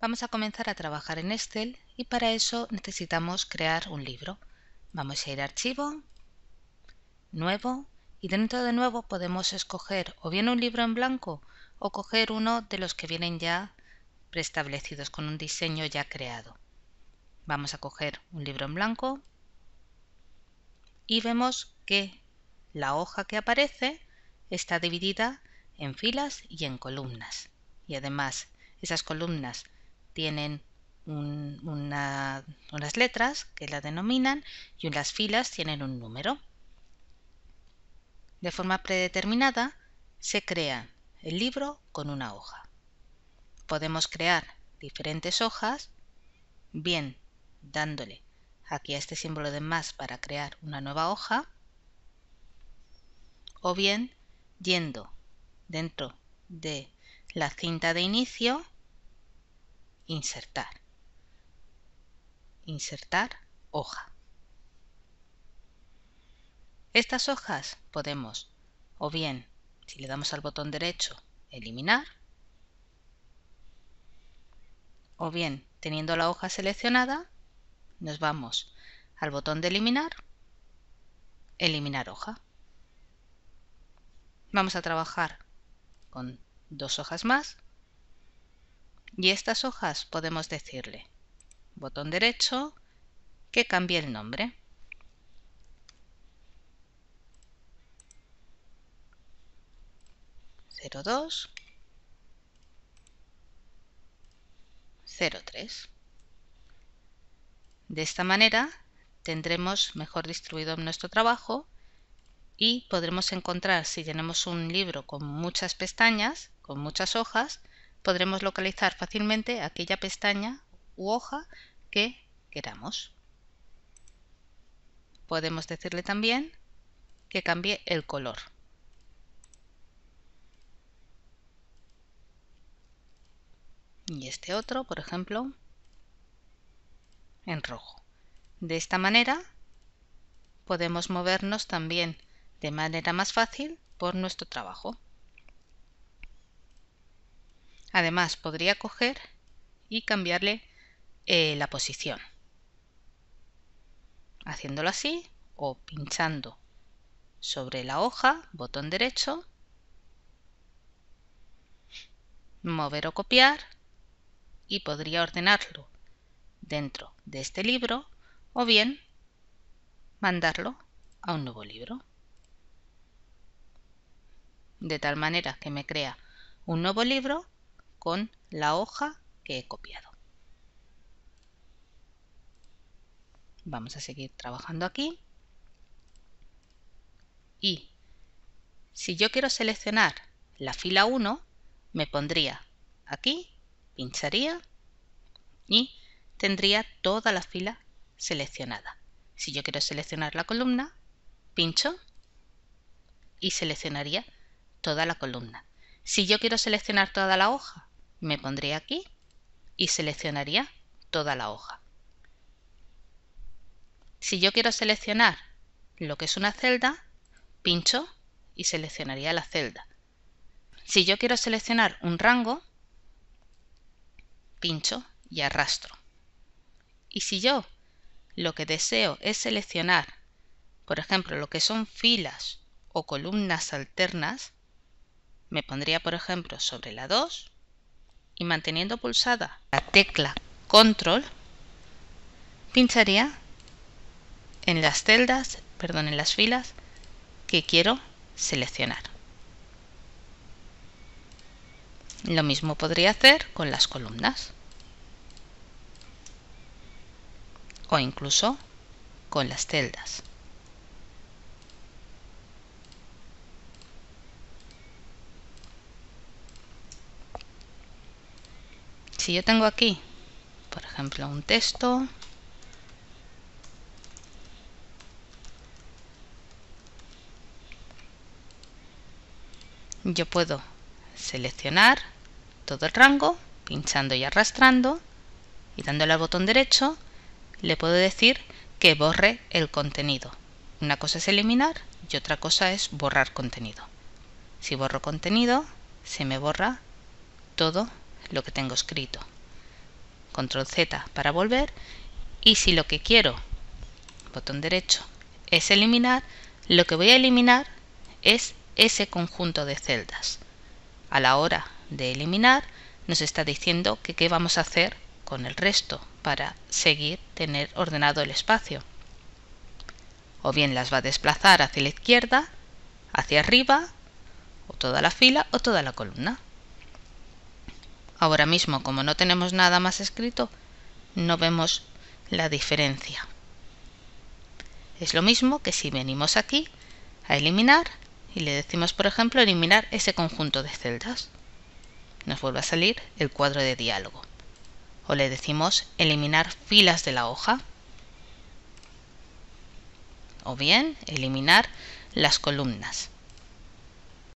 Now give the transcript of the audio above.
Vamos a comenzar a trabajar en Excel y para eso necesitamos crear un libro. Vamos a ir a Archivo, Nuevo y dentro de Nuevo podemos escoger o bien un libro en blanco o coger uno de los que vienen ya preestablecidos con un diseño ya creado. Vamos a coger un libro en blanco y vemos que la hoja que aparece está dividida en filas y en columnas. Y además, esas columnas tienen unas letras que la denominan y unas filas tienen un número. De forma predeterminada se crea el libro con una hoja. Podemos crear diferentes hojas, bien dándole aquí a este símbolo de más para crear una nueva hoja, o bien yendo dentro de la cinta de inicio insertar. Insertar hoja. Estas hojas podemos, o bien, si le damos al botón derecho, eliminar, o bien, teniendo la hoja seleccionada, nos vamos al botón de eliminar, eliminar hoja. Vamos a trabajar con dos hojas más y estas hojas podemos decirle, botón derecho, que cambie el nombre. 02 03 De esta manera tendremos mejor distribuido nuestro trabajo y podremos encontrar si tenemos un libro con muchas pestañas, con muchas hojas, podremos localizar fácilmente aquella pestaña u hoja que queramos. Podemos decirle también que cambie el color. Y este otro, por ejemplo, en rojo. De esta manera podemos movernos también de manera más fácil por nuestro trabajo. Además, podría coger y cambiarle eh, la posición. Haciéndolo así o pinchando sobre la hoja, botón derecho, mover o copiar y podría ordenarlo dentro de este libro o bien mandarlo a un nuevo libro. De tal manera que me crea un nuevo libro con la hoja que he copiado. Vamos a seguir trabajando aquí. Y si yo quiero seleccionar la fila 1, me pondría aquí, pincharía y tendría toda la fila seleccionada. Si yo quiero seleccionar la columna, pincho y seleccionaría toda la columna. Si yo quiero seleccionar toda la hoja, me pondría aquí y seleccionaría toda la hoja. Si yo quiero seleccionar lo que es una celda, pincho y seleccionaría la celda. Si yo quiero seleccionar un rango, pincho y arrastro. Y si yo lo que deseo es seleccionar, por ejemplo, lo que son filas o columnas alternas, me pondría, por ejemplo, sobre la 2 y manteniendo pulsada la tecla control, pincharía en las celdas, perdón, en las filas que quiero seleccionar. Lo mismo podría hacer con las columnas o incluso con las celdas. si yo tengo aquí, por ejemplo, un texto, yo puedo seleccionar todo el rango, pinchando y arrastrando, y dándole al botón derecho, le puedo decir que borre el contenido. Una cosa es eliminar y otra cosa es borrar contenido. Si borro contenido, se me borra todo lo que tengo escrito. Control Z para volver. Y si lo que quiero, botón derecho, es eliminar, lo que voy a eliminar es ese conjunto de celdas. A la hora de eliminar nos está diciendo que qué vamos a hacer con el resto para seguir tener ordenado el espacio. O bien las va a desplazar hacia la izquierda, hacia arriba, o toda la fila o toda la columna. Ahora mismo, como no tenemos nada más escrito, no vemos la diferencia. Es lo mismo que si venimos aquí a eliminar y le decimos, por ejemplo, eliminar ese conjunto de celdas. Nos vuelve a salir el cuadro de diálogo. O le decimos eliminar filas de la hoja. O bien eliminar las columnas.